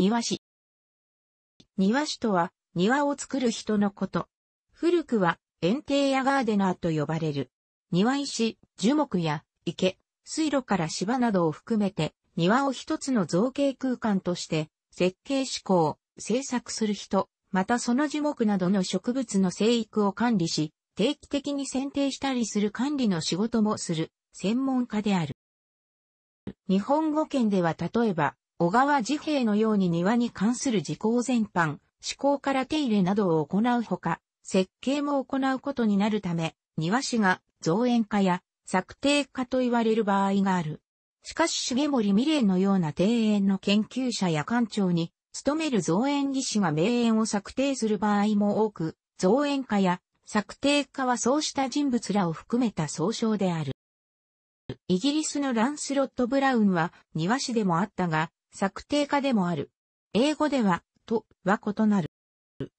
庭師。庭師とは、庭を作る人のこと。古くは、園庭やガーデナーと呼ばれる。庭石、樹木や池、水路から芝などを含めて、庭を一つの造形空間として、設計思考、制作する人、またその樹木などの植物の生育を管理し、定期的に剪定したりする管理の仕事もする、専門家である。日本語圏では例えば、小川治兵衛のように庭に関する事項全般、施工から手入れなどを行うほか、設計も行うことになるため、庭師が造園家や策定家と言われる場合がある。しかし重森美玲のような庭園の研究者や館長に、勤める造園技師が名園を策定する場合も多く、造園家や策定家はそうした人物らを含めた総称である。イギリスのランスロット・ブラウンは庭師でもあったが、策定家でもある。英語では、とは異なる。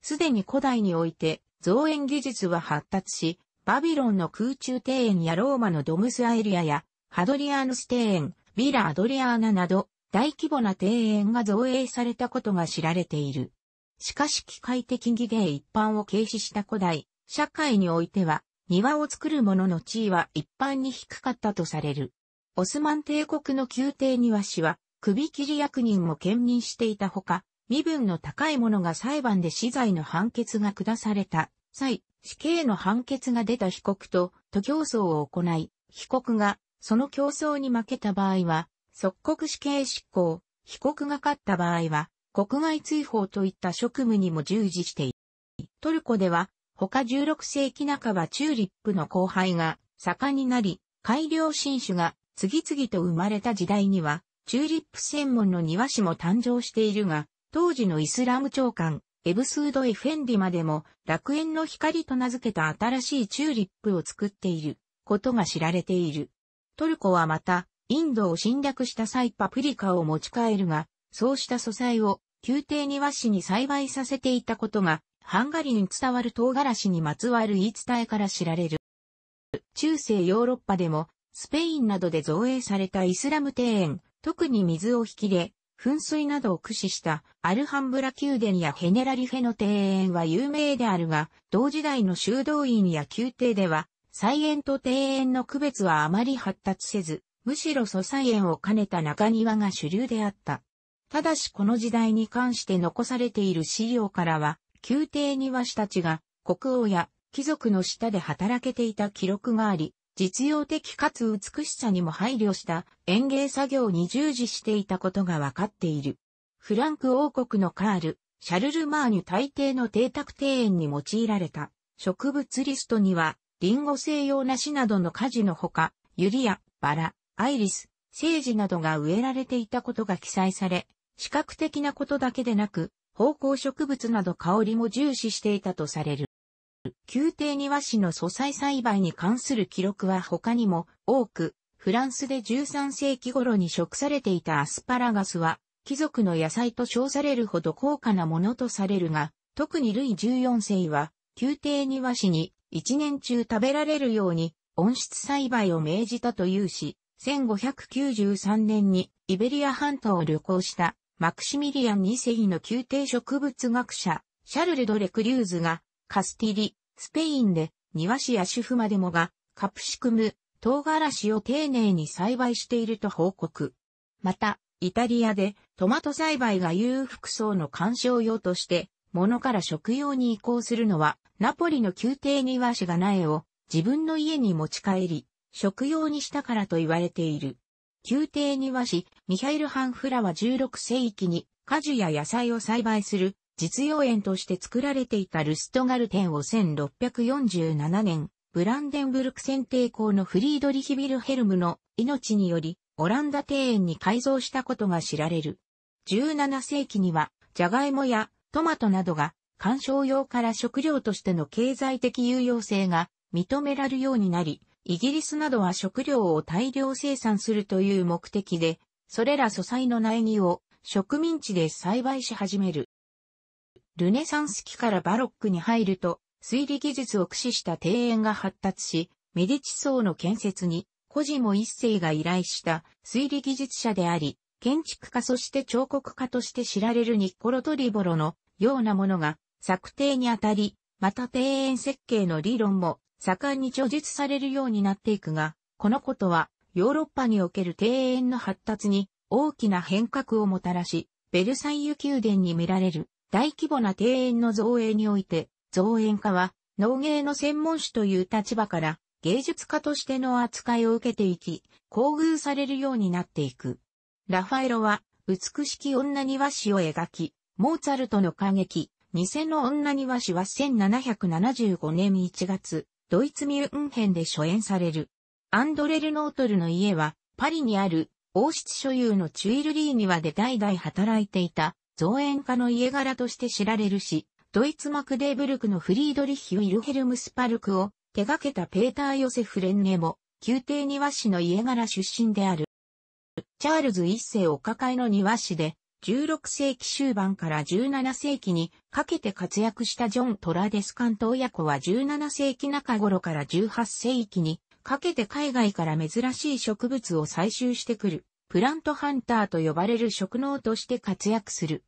すでに古代において、造園技術は発達し、バビロンの空中庭園やローマのドムスアエリアや、ハドリアーヌス庭園、ビラ・アドリアーナなど、大規模な庭園が造営されたことが知られている。しかし機械的技芸一般を軽視した古代、社会においては、庭を作る者の地位は一般に低かったとされる。オスマン帝国の宮廷庭師は、首切り役人も兼任していたほか、身分の高い者が裁判で死罪の判決が下された際、死刑の判決が出た被告と徒競争を行い、被告がその競争に負けた場合は、即刻死刑執行、被告が勝った場合は、国外追放といった職務にも従事している。トルコでは、他16世紀半ばチューリップの交配が盛んになり、改良新種が次々と生まれた時代には、チューリップ専門の庭師も誕生しているが、当時のイスラム長官、エブスード・エフェンディまでも楽園の光と名付けた新しいチューリップを作っていることが知られている。トルコはまた、インドを侵略した際パプリカを持ち帰るが、そうした素材を宮廷庭師に栽培させていたことが、ハンガリーに伝わる唐辛子にまつわる言い伝えから知られる。中世ヨーロッパでも、スペインなどで造営されたイスラム庭園、特に水を引き入れ、噴水などを駆使したアルハンブラ宮殿やヘネラリフェの庭園は有名であるが、同時代の修道院や宮廷では、菜園と庭園の区別はあまり発達せず、むしろ素菜園を兼ねた中庭が主流であった。ただしこの時代に関して残されている資料からは、宮廷庭師たちが国王や貴族の下で働けていた記録があり、実用的かつ美しさにも配慮した園芸作業に従事していたことがわかっている。フランク王国のカール、シャルルマーニュ大抵の邸宅庭園に用いられた植物リストには、リンゴ西洋しなどの果樹のほか、ユリア、バラ、アイリス、セージなどが植えられていたことが記載され、視覚的なことだけでなく、芳香植物など香りも重視していたとされる。宮廷庭師の素材栽培に関する記録は他にも多く、フランスで13世紀頃に食されていたアスパラガスは、貴族の野菜と称されるほど高価なものとされるが、特にルイ14世は、宮廷庭師に一年中食べられるように温室栽培を命じたというし、1593年にイベリア半島を旅行したマクシミリアン2世の宮廷植物学者、シャルル・ド・レクリューズがカスティリ、スペインで庭師や主婦までもがカプシクム、唐辛子を丁寧に栽培していると報告。また、イタリアでトマト栽培が裕福層の観賞用として、物から食用に移行するのは、ナポリの宮廷庭師が苗を自分の家に持ち帰り、食用にしたからと言われている。宮廷庭師、ミハイル・ハンフラは16世紀に果樹や野菜を栽培する実用園として作られていたルストガルテンを1647年、ブランデンブルク選定校のフリードリヒビルヘルムの命により、オランダ庭園に改造したことが知られる。17世紀には、ジャガイモやトマトなどが、観賞用から食料としての経済的有用性が認められるようになり、イギリスなどは食料を大量生産するという目的で、それら素材の苗木を植民地で栽培し始める。ルネサンス期からバロックに入ると、推理技術を駆使した庭園が発達し、メディチ層の建設に、コジモ一世が依頼した推理技術者であり、建築家そして彫刻家として知られるニッコロ・トリボロのようなものが策定にあたり、また庭園設計の理論も盛んに著述されるようになっていくが、このことはヨーロッパにおける庭園の発達に大きな変革をもたらし、ベルサイユ宮殿に見られる大規模な庭園の造営において、造園家は農芸の専門主という立場から芸術家としての扱いを受けていき、厚遇されるようになっていく。ラファエロは美しき女庭師を描き、モーツァルトの歌劇、偽の女庭師は1775年1月、ドイツミュンヘンで初演される。アンドレル・ノートルの家は、パリにある王室所有のチュイルリー庭で代々働いていた造園家の家柄として知られるし、ドイツマクデーブルクのフリードリッヒ・ウィルヘルムスパルクを手掛けたペーター・ヨセフ・レンネも、宮廷庭師の家柄出身である。チャールズ一世お抱えの庭師で、16世紀終盤から17世紀にかけて活躍したジョン・トラデスカント親子は17世紀中頃から18世紀にかけて海外から珍しい植物を採集してくるプラントハンターと呼ばれる職能として活躍する。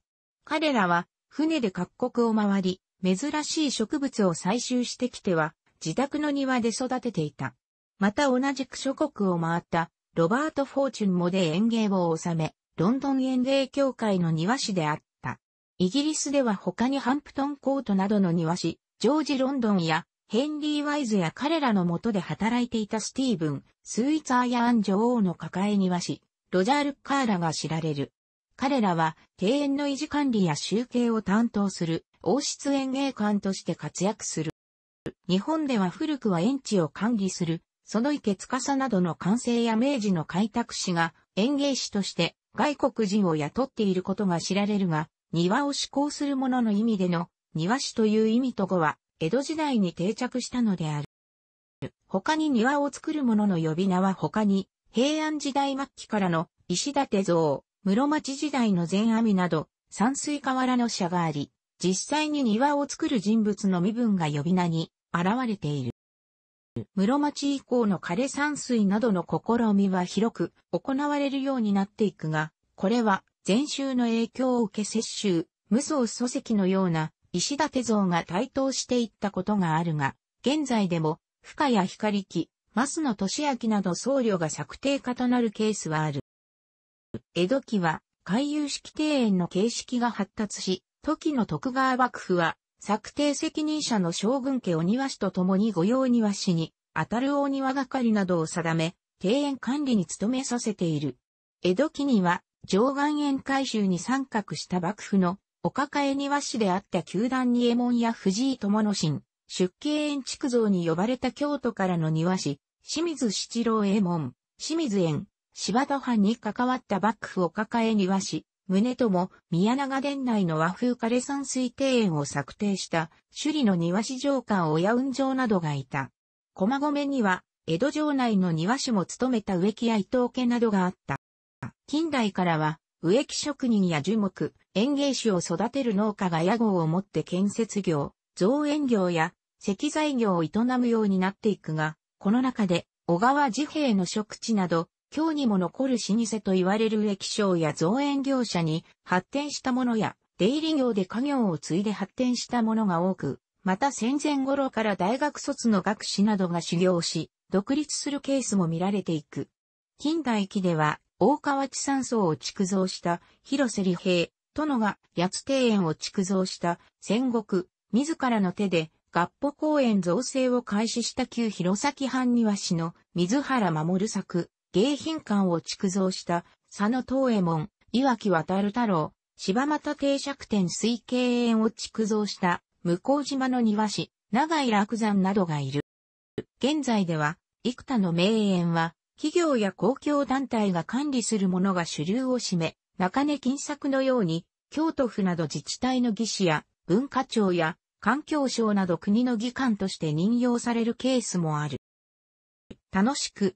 彼らは船で各国を回り、珍しい植物を採集してきては、自宅の庭で育てていた。また同じく諸国を回った、ロバート・フォーチュンもで園芸を収め、ロンドン園芸協会の庭師であった。イギリスでは他にハンプトンコートなどの庭師、ジョージ・ロンドンやヘンリー・ワイズや彼らの下で働いていたスティーブン、スイーツ・アイアン女王の抱え庭師、ロジャール・カーラが知られる。彼らは庭園の維持管理や集計を担当する王室園芸館として活躍する。日本では古くは園地を管理する、その池司などの完成や明治の開拓士が園芸師として外国人を雇っていることが知られるが、庭を施行する者の意味での庭師という意味と語は江戸時代に定着したのである。他に庭を作る者の呼び名は他に、平安時代末期からの石立像、室町時代の前阿弥など、山水河原の社があり、実際に庭を作る人物の身分が呼び名に現れている。室町以降の枯山水などの試みは広く行われるようになっていくが、これは禅宗の影響を受け摂州、無双礎石のような石立像が台頭していったことがあるが、現在でも、深谷光木、増野俊明など僧侶が策定家となるケースはある。江戸期は回遊式庭園の形式が発達し、時の徳川幕府は策定責任者の将軍家お庭師と共に御用庭師に、当たる大庭係などを定め、庭園管理に努めさせている。江戸期には、上岸園改修に参画した幕府の、お抱え庭師であった球団に衛門や藤井友之進、出家園築造に呼ばれた京都からの庭師、清水七郎衛門、清水園、柴田藩に関わった幕府を抱え庭師、宗友、宮永伝内の和風枯山水庭園を策定した、首里の庭師上官親雲上などがいた。駒込には、江戸城内の庭師も務めた植木や伊藤家などがあった。近代からは、植木職人や樹木、園芸種を育てる農家が屋号を持って建設業、造園業や石材業を営むようになっていくが、この中で、小川治兵の食地など、今日にも残る老舗と言われる液晶や造園業者に発展したものや、出入り業で家業を継いで発展したものが多く、また戦前頃から大学卒の学士などが修行し、独立するケースも見られていく。近代期では、大川地産層を築造した広瀬利平、殿が八庭園を築造した戦国、自らの手で合歩公園造成を開始した旧弘前藩庭氏の水原守作、迎賓館を築造した佐野東右衛門、岩木渡る太郎、柴又定釈天水慶園を築造した向島の庭師、長井楽山などがいる。現在では、幾多の名園は、企業や公共団体が管理するものが主流を占め、中根金作のように、京都府など自治体の技師や文化庁や環境省など国の議官として任用されるケースもある。楽しく